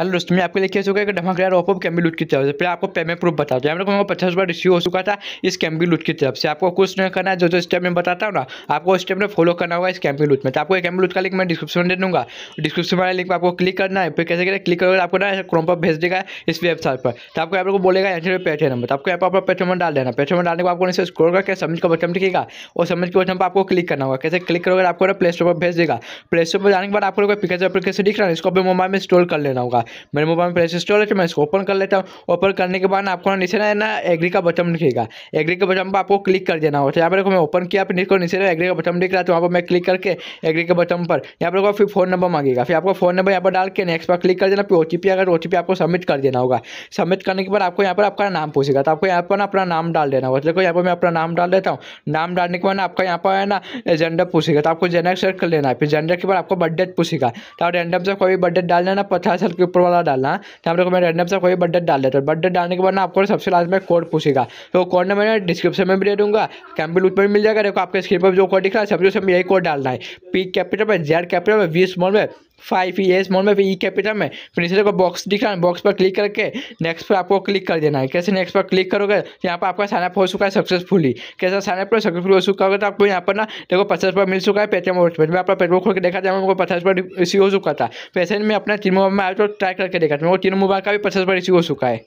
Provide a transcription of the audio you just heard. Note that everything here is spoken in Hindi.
हेलो दोस्तों मैं आपको लेके चुका है कि धमाकेदार ओपो कैम्बी लूट की तरफ से पहले आपको पेमेंट प्रूफ बता दें हम को पचास रुपये रिसीव हो चुका था इस कैम्बी लूट की तरफ से आपको कुछ नहीं करना है जो जो स्टेप में बताता हूँ ना आपको उस स्टेप में फॉलो करना होगा इस कैम्बी लूट में तो आपको कैम्बी लूट का लिंक मैं डिस्क्रिप्शन में दे दूँगा डिस्क्रिप्शन वाला लिंक पर आपको क्लिक करना है फिर कैसे करें क्लिक करोगे आपको ना क्रोम पर भेज देगा इस वेबसाइट पर तो आपको आप लोग बोलेगा यहाँ पे पेटीएम नंबर तो आपको यहाँ पर अपना पेटीएम डाल देना पेटीएम डालने को आपको स्क्रोल करके समझ का बटन दिखेगा और समझ के बटन पर आपको क्लिक करना होगा कैसे क्लिक करोगे आपको प्ले स्टोर पर भेज देगा प्ले स्टोर पर जाने के बाद आपको पिकेज एप्लीकेशन दिख रहा है इसको अपने मोबाइल में इंस्टॉल कर लेना होगा मेरे मोबाइल में प्ले स्टोर है मैं इसको ओपन कर लेता हूँ ओपन करने के बाद आपको नीचे ना ना एग्री का बटन दिखेगा एग्री के बटन पर आपको क्लिक कर देना होता है यहाँ पर देखो मैं ओपन किया फिर नीचे ना एग्री का बटन दिख रहा है तो वहाँ पर मैं क्लिक करके एग्री के बटन पर यहाँ पर फिर फोन नंबर मांगेगा फिर आपको फोन नंबर यहाँ पर डाल के नेक्स्ट पर क्लिक कर देना फिर ओ टी पी अगर ओ टी पी आपको सबमिट कर देना होगा सबमिट करने के बाद आपको यहाँ पर आपका नाम पूछेगा तो आपको यहाँ पर ना अपना नाम डाल देना होगा देखो यहाँ पर मैं अपना नाम डाल देता हूँ नाम डालने के बाद आपका यहाँ पर है ना एजेंडा पूछेगा तो आपको जेंडर सेलेक्ट कर लेना है फिर जेंडर के बाद आपको बर्थडेट पूछेगा तो आप रैंडम से कोई बर्थडेट डाल देना पचास साल के ऊपर ऊपर वाला डालना यहाँ तो पर मैं रैंडम से कोई बड्डेट डाल देता हूँ बड्डेट डालने के बाद ना आपको सबसे लास्ट में कोड पूछेगा तो कोड ना मैं डिस्क्रिप्शन में भी दे दूँगा कैम्पिल उस पर मिल जाएगा देखो आपके स्क्रीन पर जो कोड दिख रहा है सबसे उसमें यही कोड डालना है पी कैपिटल में जेड कैपिटल में वी स्मॉल में फाइव ई एस मोड में ई कैपिटल e में फिर इसे को बॉक्स दिखा बॉक्स पर क्लिक करके नेक्स्ट पर आपको क्लिक कर देना है कैसे नेक्स्ट पर क्लिक करोगे तो यहाँ पर आपका साइनअप हो चुका है सक्सेसफुली कैसा साइनअप सक्सेसफुल हो चुका होगा तो आपको यहाँ पर ना देखो पचास रुपये मिल चुका है पेटीएम वॉलेट पर मैं अपना पेटीएम खोल के देखा जाए मेरे पचास रुपये रिसीव हो चुका था पैसे में अपना तीन मोबाइल में आया तो ट्राई करके देखा था मेरे को तीनों मोबाइल का भी पचास रुपये रिसीव हो चुका है